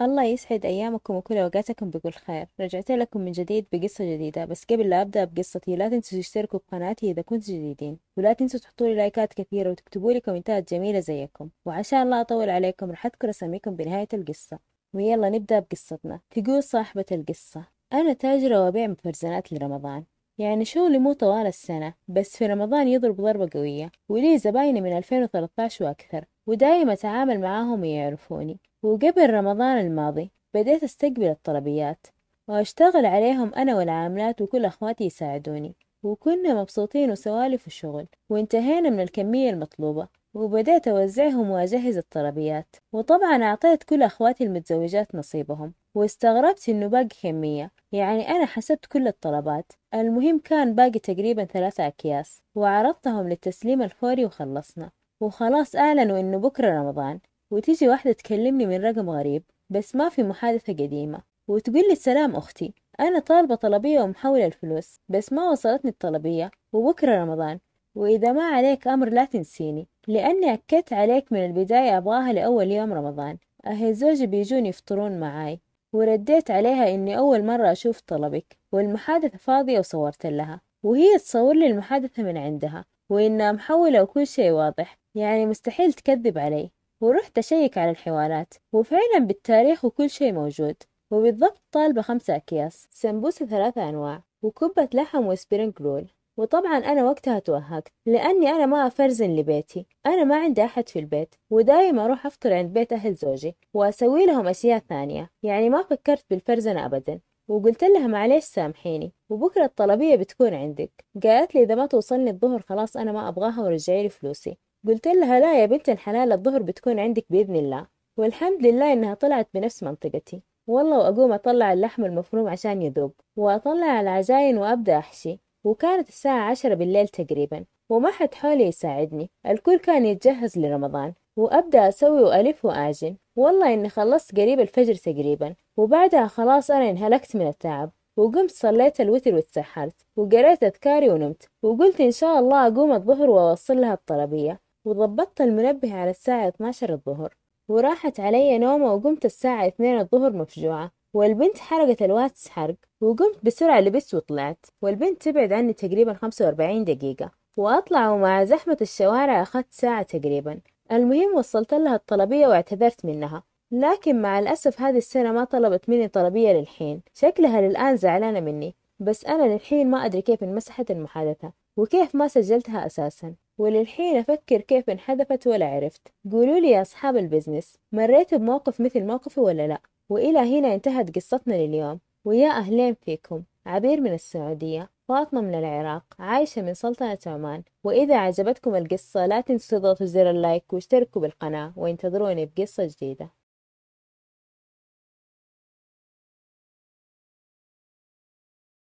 الله يسعد أيامكم وكل أوقاتكم بكل خير رجعت لكم من جديد بقصة جديدة بس قبل لا أبدأ بقصتي لا تنسوا تشتركوا بقناتي إذا كنتوا جديدين ولا تنسوا تحطوا لي لايكات كثيرة وتكتبوا لي كومنتات جميلة زيكم وعشان لا أطول عليكم راح أذكر أسميكم بنهاية القصة ويلا نبدأ بقصتنا تقول صاحبة القصة أنا تاجرة وأبيع مفرزنات لرمضان يعني شغلي مو طوال السنة بس في رمضان يضرب ضربة قوية ولي زبايني من 2013 وأكثر ودايم أتعامل معاهم ويعرفوني وقبل رمضان الماضي بديت أستقبل الطلبيات وأشتغل عليهم أنا والعاملات وكل أخواتي يساعدوني وكنا مبسوطين وسوالف الشغل وانتهينا من الكمية المطلوبة وبدأت أوزعهم وأجهز الطلبيات وطبعا أعطيت كل أخواتي المتزوجات نصيبهم واستغربت إنه باقي كمية يعني أنا حسبت كل الطلبات المهم كان باقي تقريبا ثلاثة أكياس وعرضتهم للتسليم الفوري وخلصنا وخلاص أعلنوا إنه بكرة رمضان وتيجي واحدة تكلمني من رقم غريب بس ما في محادثة قديمة وتقول لي السلام أختي أنا طالبة طلبية ومحولة الفلوس بس ما وصلتني الطلبية وبكرة رمضان وإذا ما عليك أمر لا تنسيني لأني أكدت عليك من البداية أبغاها لأول يوم رمضان أهي زوجي بيجون يفطرون معاي ورديت عليها إني أول مرة أشوف طلبك والمحادثة فاضية وصورت لها وهي تصور لي المحادثة من عندها وإنها محولة وكل شيء واضح يعني مستحيل تكذب علي ورحت أشيك على الحوارات وفعلا بالتاريخ وكل شيء موجود وبالضبط طالبة خمسة أكياس سمبوسة ثلاثة أنواع وكبة لحم وسبرينج رول وطبعا أنا وقتها توهقت لأني أنا ما أفرزن لبيتي أنا ما عندي أحد في البيت ودايما أروح أفطر عند بيت أهل زوجي وأسوي لهم أشياء ثانية يعني ما فكرت بالفرزنة أبدا وقلت لها معليش سامحيني وبكرة الطلبية بتكون عندك قالت لي إذا ما توصلني الظهر خلاص أنا ما أبغاها ورجعي لي فلوسي قلت لها لا يا بنت الحلال الظهر بتكون عندك بإذن الله والحمد لله إنها طلعت بنفس منطقتي والله وأقوم أطلع اللحم المفروم عشان يذوب وأطلع العزاين وأبدأ أحشي وكانت الساعة عشرة بالليل تقريبا وما حد حولي يساعدني الكل كان يتجهز لرمضان وأبدأ أسوي وألف وأعجن والله إني خلصت قريب الفجر تقريبا وبعدها خلاص أنا انهلكت من التعب وقمت صليت الوتر وتسحرت وقريت أذكاري ونمت وقلت إن شاء الله أقوم الظهر وأوصل لها الطلبية وظبطت المنبه على الساعة 12 الظهر وراحت علي نومة وقمت الساعة 2 الظهر مفجوعة والبنت حرقت الواتس حرق وقمت بسرعة لبست وطلعت والبنت تبعد عني تقريبا 45 دقيقة وأطلع ومع زحمة الشوارع أخذت ساعة تقريبا المهم وصلت لها الطلبية واعتذرت منها لكن مع الأسف هذه السنة ما طلبت مني طلبية للحين شكلها للآن زعلانة مني بس أنا للحين ما أدري كيف انمسحت المحادثة وكيف ما سجلتها أساسا وللحين أفكر كيف انحذفت ولا عرفت قولوا لي يا أصحاب البزنس مريتوا بموقف مثل موقفي ولا لا وإلى هنا انتهت قصتنا لليوم ويا أهلين فيكم عبير من السعودية فاطمة من العراق عايشة من سلطنة عمان وإذا عجبتكم القصة لا تنسوا تضغطوا زر اللايك واشتركوا بالقناة وانتظروني بقصة جديدة